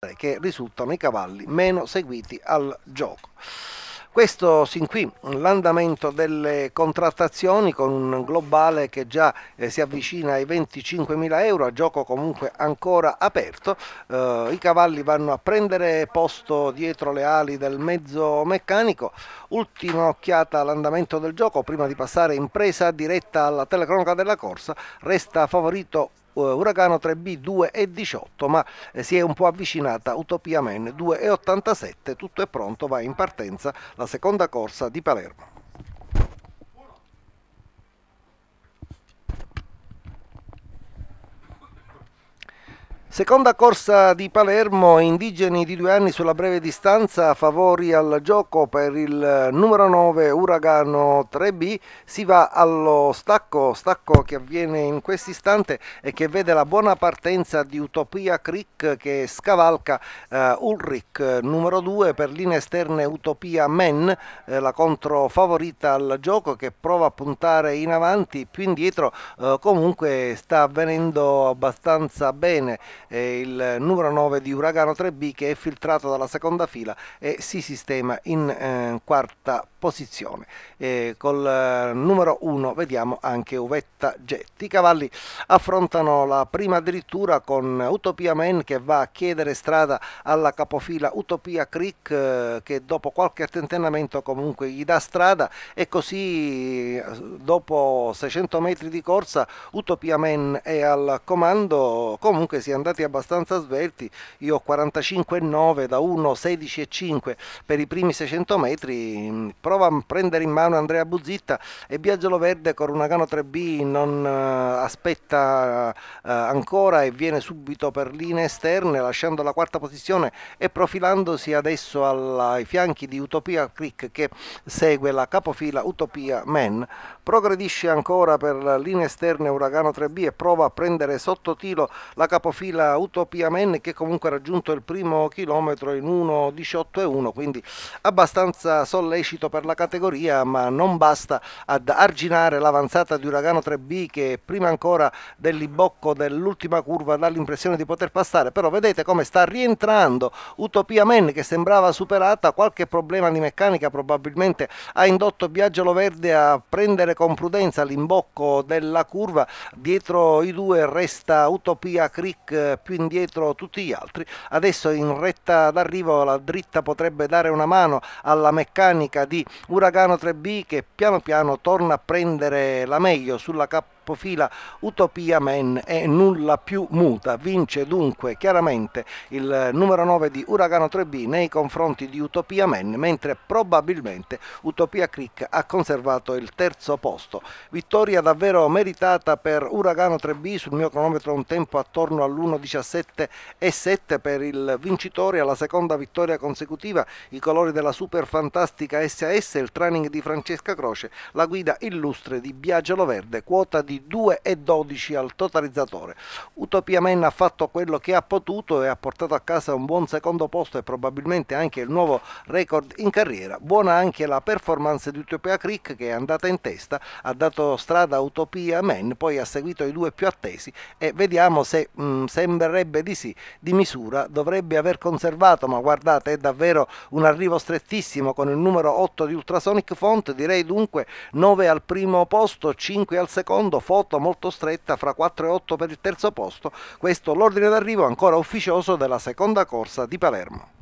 Eh, che risultano i cavalli meno seguiti al gioco. Questo sin qui l'andamento delle contrattazioni con un globale che già eh, si avvicina ai 25.000 euro, a gioco comunque ancora aperto. Eh, I cavalli vanno a prendere posto dietro le ali del mezzo meccanico. Ultima occhiata all'andamento del gioco prima di passare in presa diretta alla telecronaca della corsa. Resta favorito eh, Uragano 3B 2,18 ma eh, si è un po' avvicinata Utopia Men 2,87, tutto è pronto, va in partenza la seconda corsa di Palermo. Seconda corsa di Palermo, indigeni di due anni sulla breve distanza, favori al gioco per il numero 9 Uragano 3B, si va allo stacco, stacco che avviene in quest'istante e che vede la buona partenza di Utopia Crick che scavalca eh, Ulrich numero 2 per linee esterne Utopia Men, eh, la favorita al gioco che prova a puntare in avanti, più indietro eh, comunque sta avvenendo abbastanza bene eh, il numero 9 di Uragano 3B che è filtrato dalla seconda fila e si sistema in eh, quarta posizione. E col eh, numero 1 vediamo anche Uvetta Jet. I cavalli affrontano la prima addirittura con Utopia Man che va a chiedere strada alla capofila Utopia Creek eh, che dopo qualche attentennamento comunque gli dà strada e così eh, dopo 600 metri di corsa Utopia Man è al comando, comunque si è andati risultati abbastanza svelti, io ho 45,9 da 1, 1,16,5 per i primi 600 metri, mm, prova a prendere in mano Andrea Buzzitta e Biagelo Verde con Uragano 3B non eh, aspetta eh, ancora e viene subito per linee esterne lasciando la quarta posizione e profilandosi adesso ai fianchi di Utopia Creek che segue la capofila Utopia Man. Progredisce ancora per linee esterne Uragano 3B e prova a prendere sotto tiro la capofila Utopia Man che comunque ha raggiunto il primo chilometro in 1.18.1 quindi abbastanza sollecito per la categoria ma non basta ad arginare l'avanzata di Uragano 3B che prima ancora dell'ibocco dell'ultima curva dà l'impressione di poter passare però vedete come sta rientrando Utopia Man che sembrava superata qualche problema di meccanica probabilmente ha indotto Biagiolo Verde a prendere con prudenza l'imbocco della curva dietro i due resta Utopia Creek più indietro tutti gli altri. Adesso in retta d'arrivo la dritta potrebbe dare una mano alla meccanica di Uragano 3B che piano piano torna a prendere la meglio sulla K capofila Utopia Man e nulla più muta. Vince dunque chiaramente il eh, numero 9 di Uragano 3B nei confronti di Utopia Man, mentre probabilmente Utopia Creek ha conservato il terzo posto. Vittoria davvero meritata per Uragano 3B sul mio cronometro un tempo attorno all'1.17 e 7 per il vincitore alla seconda vittoria consecutiva. I colori della super fantastica SAS, il training di Francesca Croce, la guida illustre di Biagelo Verde, quota di di 2,12 al totalizzatore. Utopia Men ha fatto quello che ha potuto e ha portato a casa un buon secondo posto e probabilmente anche il nuovo record in carriera. Buona anche la performance di Utopia Creek che è andata in testa, ha dato strada a Utopia Men, poi ha seguito i due più attesi e vediamo se mh, mm, sembrerebbe di sì, di misura, dovrebbe aver conservato, ma guardate è davvero un arrivo strettissimo con il numero 8 di Ultrasonic Font, direi dunque 9 al primo posto, 5 al secondo, foto molto stretta fra 4 e 8 per il terzo posto, questo l'ordine d'arrivo ancora ufficioso della seconda corsa di Palermo.